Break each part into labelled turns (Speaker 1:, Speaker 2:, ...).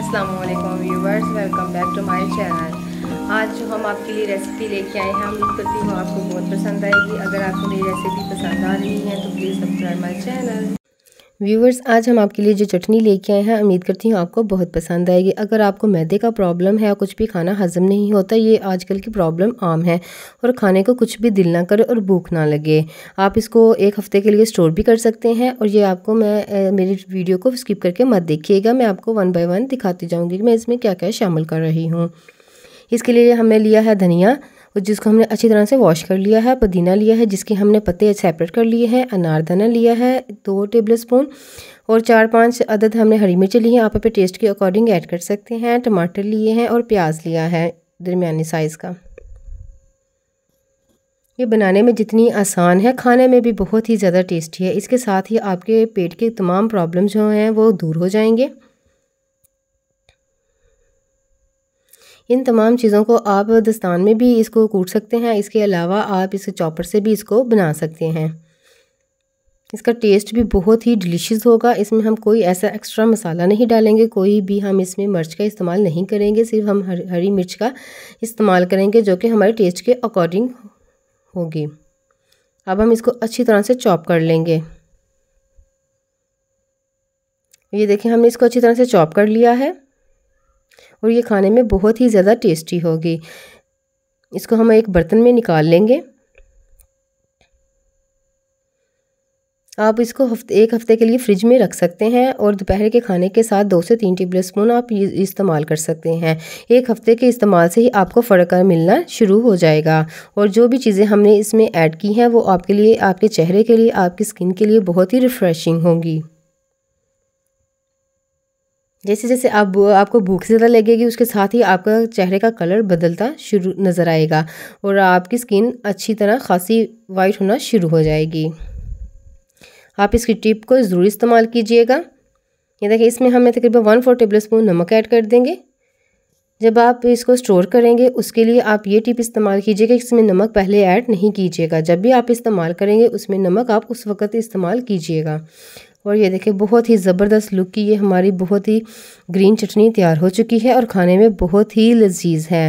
Speaker 1: Aslam viewers welcome back to my channel आज जो हम आपके लिए रेसिपी लेके आए हैं हम उम्मीद करती हूँ आपको बहुत पसंद आएगी अगर आपको मेरी रेसिपी पसंद आ रही है तो please subscribe my channel viewers आज हम आपके लिए जो चटनी लेके आए हैं उम्मीद करती हूँ आपको बहुत पसंद आएगी अगर आपको मैदे का प्रॉब्लम है या कुछ भी खाना हजम नहीं होता ये आजकल की प्रॉब्लम आम है और खाने को कुछ भी दिल ना करे और भूख ना लगे आप इसको एक हफ़्ते के लिए स्टोर भी कर सकते हैं और ये आपको मैं ए, मेरी वीडियो को स्किप करके मत देखिएगा मैं आपको वन बाई वन दिखाती जाऊँगी कि मैं इसमें क्या क्या शामिल कर रही हूँ इसके लिए हमने लिया है धनिया और जिसको हमने अच्छी तरह से वॉश कर लिया है पुदीना लिया है जिसके हमने पत्ते सेपरेट कर लिए हैं अनारदाना लिया है दो टेबल स्पून और चार पाँच अदद हमने हरी मिर्च ली हैं आप अपने टेस्ट के अकॉर्डिंग ऐड कर सकते हैं टमाटर लिए हैं और प्याज लिया है दरमिया साइज़ का ये बनाने में जितनी आसान है खाने में भी बहुत ही ज़्यादा टेस्टी है इसके साथ ही आपके पेट के तमाम प्रॉब्लम जो हैं वो दूर हो जाएंगे इन तमाम चीज़ों को आप दस्तान में भी इसको कूट सकते हैं इसके अलावा आप इस चॉपर से भी इसको बना सकते हैं इसका टेस्ट भी बहुत ही डिलीशियस होगा इसमें हम कोई ऐसा एक्स्ट्रा मसाला नहीं डालेंगे कोई भी हम इसमें मिर्च का इस्तेमाल नहीं करेंगे सिर्फ हम हर, हरी मिर्च का इस्तेमाल करेंगे जो कि हमारे टेस्ट के अकॉर्डिंग होगी अब हम इसको अच्छी तरह से चॉप कर लेंगे ये देखें हमने इसको अच्छी तरह से चॉप कर लिया है और ये खाने में बहुत ही ज़्यादा टेस्टी होगी इसको हम एक बर्तन में निकाल लेंगे आप इसको हफ्ते एक हफ़्ते के लिए फ्रिज में रख सकते हैं और दोपहर के खाने के साथ दो से तीन टेबल स्पून आप इस्तेमाल कर सकते हैं एक हफ़्ते के इस्तेमाल से ही आपको फ़र्क मिलना शुरू हो जाएगा और जो भी चीज़ें हमने इसमें ऐड की हैं वो आपके लिए आपके चेहरे के लिए आपकी स्किन के लिए बहुत ही रिफ़्रेशिंग होंगी जैसे जैसे आप आपको भूख ज़्यादा लगेगी उसके साथ ही आपका चेहरे का कलर बदलता शुरू नज़र आएगा और आपकी स्किन अच्छी तरह खासी वाइट होना शुरू हो जाएगी आप इसकी टिप को ज़रूर इस्तेमाल कीजिएगा ये देखिए इसमें हमें तकरीबन वन फोर टेबल स्पून नमक ऐड कर देंगे जब आप इसको स्टोर करेंगे उसके लिए आप ये टिप इस्तेमाल कीजिएगा इसमें नमक पहले ऐड नहीं कीजिएगा जब भी आप इस्तेमाल करेंगे उसमें नमक आप उस वक्त इस्तेमाल कीजिएगा और ये देखें बहुत ही ज़बरदस्त लुक की ये हमारी बहुत ही ग्रीन चटनी तैयार हो चुकी है और खाने में बहुत ही लजीज है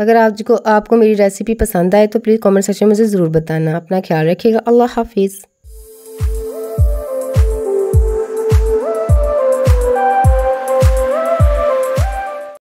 Speaker 1: अगर आपको आपको मेरी रेसिपी पसंद आए तो प्लीज़ कमेंट सेक्शन में मुझे ज़रूर बताना अपना ख्याल रखिएगा अल्लाह हाफिज़